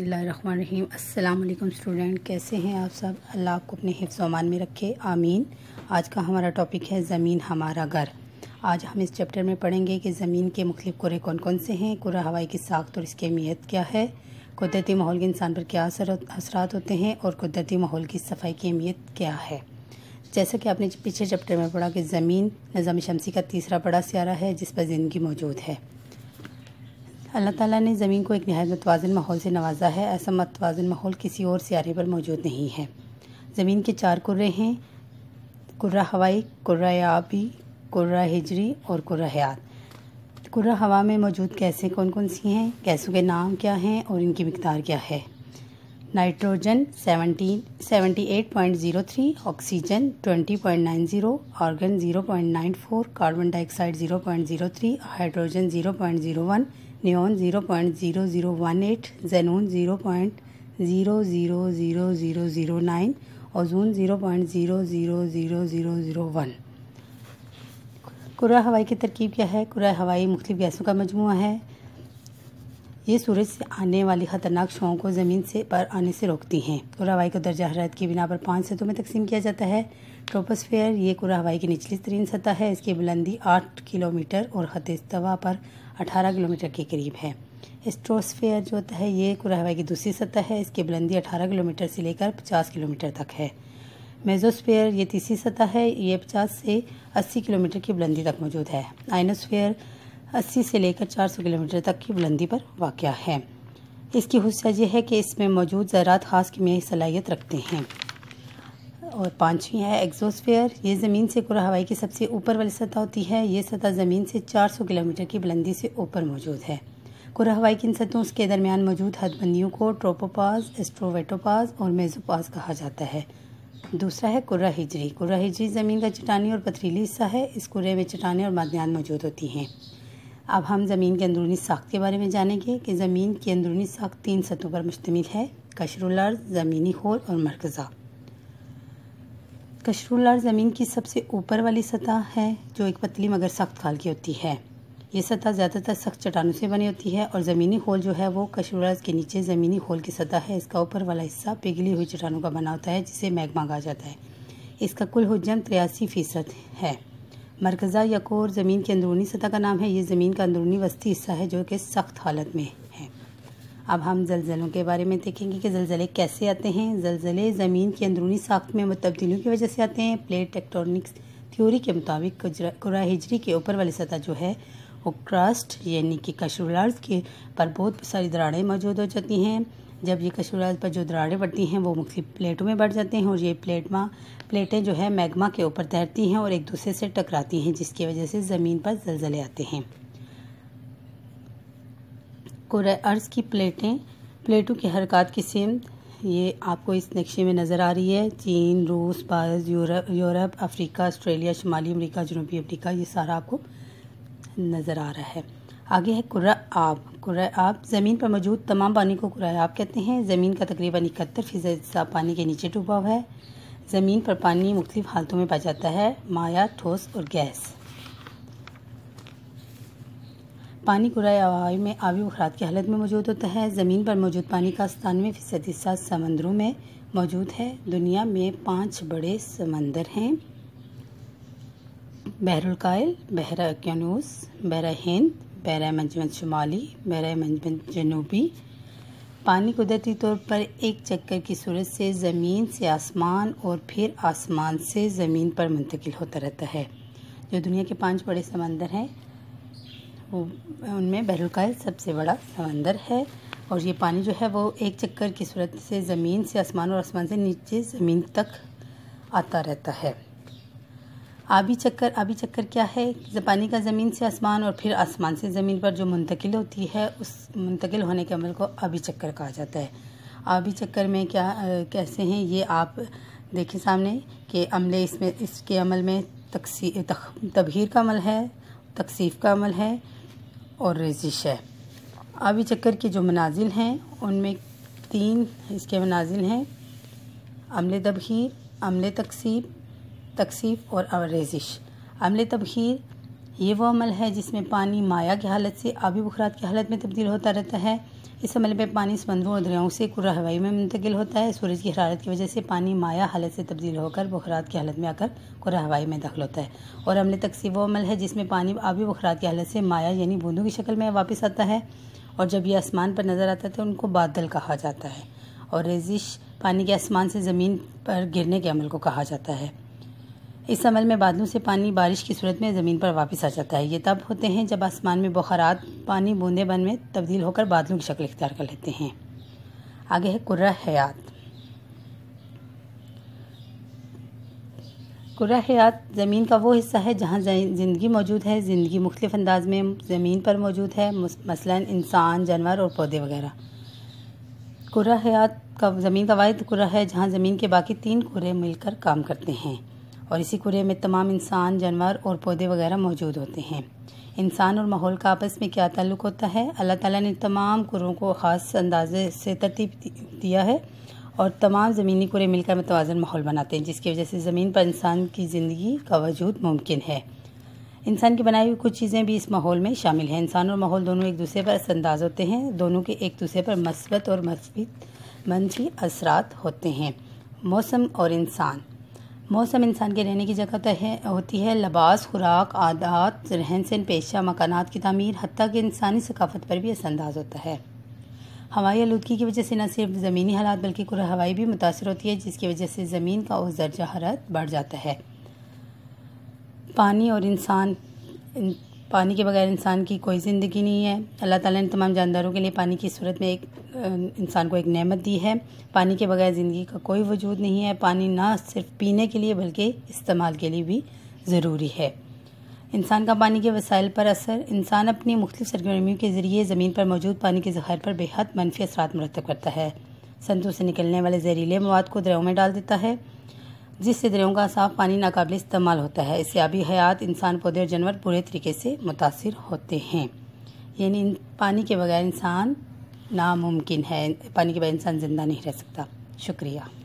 अस्सलाम वालेकुम स्टूडेंट कैसे हैं आप सब अल्लाह आपको अपने हिफ्ज़ अमान में रखे आमीन आज का हमारा टॉपिक है ज़मीन हमारा घर आज हम इस चैप्टर में पढ़ेंगे कि ज़मीन के मुख्तलिफ कुरे कौन कौन से हैं कुरा हवाई की साख्त और इसकी अहमियत क्या है कुदरती माहौल के इंसान पर क्या असर असरात होते हैं और कुदरती माहौल की सफाई की अहमियत क्या है जैसा कि आपने पिछले चैप्टर में पढ़ा कि ज़मीन नज़ाम शमसी का तीसरा बड़ा स्यारा है जिस पर ज़िंदगी मौजूद है अल्लाह ताला ने ज़मीन को एक नहायत मतवाजन माहौल से नवाजा है ऐसा मतवाजन माहौल किसी और सियारे पर मौजूद नहीं है ज़मीन के चार कुर्रे हैं कुर्रा हवाई कुर्रा आबी कुर्रा हिजरी और कुर्रा हयात कुर्रा हवा में मौजूद गैसें कौन कौन सी हैं गैसों के नाम क्या हैं और इनकी मकदार क्या है nitrogen seventeen seventy eight point zero three oxygen twenty point nine zero argon zero point nine four carbon dioxide zero point zero three hydrogen zero point zero one neon zero point zero zero one eight xenon zero point zero zero zero zero zero nine और जून zero point zero zero zero zero zero one कुरा हवाई की तरकीब क्या है कुरा हवाई मुख्तु गैसों का मजमू है ये सूरज से आने वाली खतरनाक शुआओं को ज़मीन से पर आने से रोकती हैं कुरा हवाई को दर्जा हरारत की बिना पर पाँच सतहों में तकसीम किया जाता है ट्रोपोस्फेयर ये कुरा हवाई की निचली तरीन सतह है इसकी बुलंदी आठ किलोमीटर और खतवा पर अठारह किलोमीटर के करीब है स्ट्रोसफेयर जो होता है ये कुरा हवाई की दूसरी सतह है इसकी बुलंदी अठारह किलोमीटर से लेकर पचास किलोमीटर तक है मेजोस्फेयर ये तीसरी सतह है ये पचास से अस्सी किलोमीटर की बुलंदी तक मौजूद है आइनोस्फेयर 80 से लेकर 400 किलोमीटर तक की बुलंदी पर वाक़ है इसकी खसूसियात यह है कि इसमें मौजूद ज़रात खास मई सलाहियत रखते हैं और पाँचवीं है एग्जोसफेयर ये ज़मीन से कुर हवाई की सबसे ऊपर वाली सतह होती है ये सतह ज़मीन से 400 किलोमीटर की बुलंदी से ऊपर मौजूद है कुर हवाई की इन सतहों के दरमियान मौजूद हदबंदियों को ट्रोपोपाज एस्ट्रोवेटोपाज और मेजोपाज कहा जाता है दूसरा है कुर्रा हिजरी कुर्रा हिजरी ज़मीन का चटानी और पथरीली हिस्सा है इस कुर्रे में चटानी और मादनियान मौजूद होती हैं अब हम ज़मीन के अंदरूनी साख के बारे में जानेंगे कि ज़मीन की अंदरूनी साख तीन सतहों पर मुश्तमिल है कशरुलर्ज ज़मीनी खोल और मरकज़ा कशरुलर्ज ज़मीन की सबसे ऊपर वाली सतह है जो एक पतली मगर सख्त खाल की होती है ये सतह ज़्यादातर सख्त चट्टानों से बनी होती है और ज़मीनी खोल जो है वो कशरुलर्ज के नीचे ज़मीनी खोल की सतह है इसका ऊपर वाला हिस्सा पिघली हुई चट्टानों का बना होता है जिसे मैगमा कहा जाता है इसका कुल हजम तिरासी फ़ीसद है मरकज़ा या कोर ज़मीन की अंदरूनी सतह का नाम है ये ज़मीन का अंदरूनी वस्ती हिस्सा है जो कि सख्त हालत में है अब हम जलज़लों के बारे में देखेंगे कि जलज़ले कैसे आते हैं जलज़ले ज़मीन की अंदरूनी साख्त में तब्दीलियों की वजह से आते हैं प्लेट टेक्टोनिक्स थ्योरी के मुताबिक कुरा हिजरी के ऊपर वाली सतह जो है वो क्रस्ट यानी कि कशरुलार्ज के पर बहुत सारी दराड़ें मौजूद हो जाती हैं जब ये कशूराज पर जो दरारें पड़ती हैं वो मुख्तु प्लेटों में बढ़ जाते हैं और ये प्लेटमा प्लेटें जो है मैग्मा के ऊपर तैरती हैं और एक दूसरे से टकराती हैं जिसकी वजह से ज़मीन पर जलजले आते हैं कुर अर्ज़ की प्लेटें प्लेटों की हरकत की सेम ये आपको इस नक्शे में नज़र आ रही है चीन रूस Bharat Europe Europe Africa Australia शुमाली अमरीका जनूबी अफ्रीका ये सारा आपको नज़र आ रहा है आगे है कुर्रा आब कुर्रा आब ज़मीन पर मौजूद तमाम पानी को कुर्रा आब कहते हैं ज़मीन का तकरीबन इकहत्तर फीसद हिस्सा पानी के नीचे डूबा हुआ है ज़मीन पर पानी मुख्तलिफ हालतों में पाया जाता है माया ठोस और गैस पानी कुर्रा हवाई में आबी बखरात की हालत में मौजूद होता है ज़मीन पर मौजूद पानी का सतानवे फ़ीसद हिस्सा समंदरों में मौजूद है दुनिया में पाँच बड़े समंदर हैं बहरुल कायल बहरा क्यानूस बहरा हिंद पैरा मंजमन शुमाली पैरा मंजमन जनूबी पानी कुदरती तौर पर एक चक्कर की सूरत से ज़मीन से आसमान और फिर आसमान से ज़मीन पर मुंतकिल होता रहता है जो दुनिया के पांच बड़े समंदर हैं वो उनमें बहरुकाल सबसे बड़ा समंदर है और ये पानी जो है वो एक चक्कर की सूरत से ज़मीन से आसमान और आसमान से नीचे ज़मीन तक आता रहता है आबी चक्कर आबी चक्कर क्या है पानी का ज़मीन से आसमान और फिर आसमान से ज़मीन पर जो मुंतकिल होती है उस मुंतकिल होने के अमल को आबी चक्कर कहा जाता है आबी चक्कर में क्या कैसे हैं ये आप देखें सामने कि अमले इसमें इसके अमल में तकसी तख, तबहीर का अमल है तकसीफ़ का अमल है और रजिश है आबी चक्कर के जो मनाजिल हैं उनमें तीन इसके मनाजिल हैं अमले तबहीर अमले तकसीब तकसीफ़ और अवरेजिश अमल तबखीर ये वो अमल है जिसमें पानी माया की हालत से आबी बखरात की हालत में तब्दील होता रहता है इस अमल में पानी समंदरों और दरियाओं से कुर्रा हवाई में मुंतकिल होता है सूरज की हरारत की वजह से पानी माया हालत से तब्दील होकर बखरात की हालत में आकर कुर्रा हवाई में दाखिल होता है और अमल तकसीब वो अमल है जिसमें पानी आबी बखरात की हालत से माया यानी बूंदों की शक्ल में वापस आता है और जब यह आसमान पर नज़र आता है तो उनको बादल कहा जाता है और रेजिश पानी के आसमान से ज़मीन पर गिरने के अमल को कहा जाता है इस अमल में बादलों से पानी बारिश की सूरत में ज़मीन पर वापस आ जाता है ये तब होते हैं जब आसमान में बुखारात पानी बूंदे बन में तब्दील होकर बादलों की शक्ल इख्तियार कर लेते हैं आगे है कुर्रा हयात कुर्रा हयात ज़मीन का वो हिस्सा है जहाँ ज़िंदगी मौजूद है ज़िंदगी मुख्तफ अंदाज में ज़मीन पर मौजूद है मसला इंसान जानवर और पौधे वगैरह कुर्रा हयात का ज़मीन का वाद कुर्रा है जहाँ ज़मीन के बाकी तीन कुरे मिलकर काम करते हैं और इसी कुरे में तमाम इंसान जानवर और पौधे वगैरह मौजूद होते हैं इंसान और माहौल का आपस में क्या ताल्लुक़ होता है अल्लाह ताला ने तमाम कुरों को ख़ास अंदाजे से तरतीब दिया है और तमाम ज़मीनी कुरे मिलकर मतवाजन माहौल बनाते हैं जिसकी वजह से ज़मीन पर इंसान की ज़िंदगी का वजूद मुमकिन है इंसान की बनाई हुई कुछ चीज़ें भी इस माहौल में शामिल हैं इंसान और माहौल दोनों एक दूसरे पर असरअंदाज होते हैं दोनों के एक दूसरे पर मस्बत और मस्बित मनफी असरात होते हैं मौसम और इंसान मौसम इंसान के रहने की जगह तय तो है, होती है लबास खुराक आदात रहन सहन पेशा मकानात की तमीर हती कि इंसानी सकाफत पर भी असरअंदाज होता है हवाई आलूदगी की वजह से न सिर्फ ज़मीनी हालात बल्कि कुर हवाई भी मुतासर होती है जिसकी वजह से ज़मीन का उस दर्जा हरत बढ़ जाता है पानी और इंसान पानी के बगैर इंसान की कोई ज़िंदगी नहीं है अल्लाह ताला ने तमाम जानदारों के लिए पानी की सूरत में एक इंसान को एक नेमत दी है पानी के बगैर ज़िंदगी का कोई वजूद नहीं है पानी ना सिर्फ पीने के लिए बल्कि इस्तेमाल के लिए भी ज़रूरी है इंसान का पानी के वसाइल पर असर इंसान अपनी मुख्तलिफ सरगर्मियों के ज़रिए ज़मीन पर मौजूद पानी के जहर पर बेहद मनफी असरात मरतब करता है संतों से निकलने वाले जहरीले मवाद को दरों में डाल देता है जिससे दरियों का साफ पानी नाकबिल इस्तेमाल होता है इससे अभी हयात इंसान पौधे और जानवर पूरे तरीके से मुतासर होते हैं यानी पानी के बगैर इंसान नामुमकिन है पानी के बगैर इंसान ज़िंदा नहीं रह सकता शुक्रिया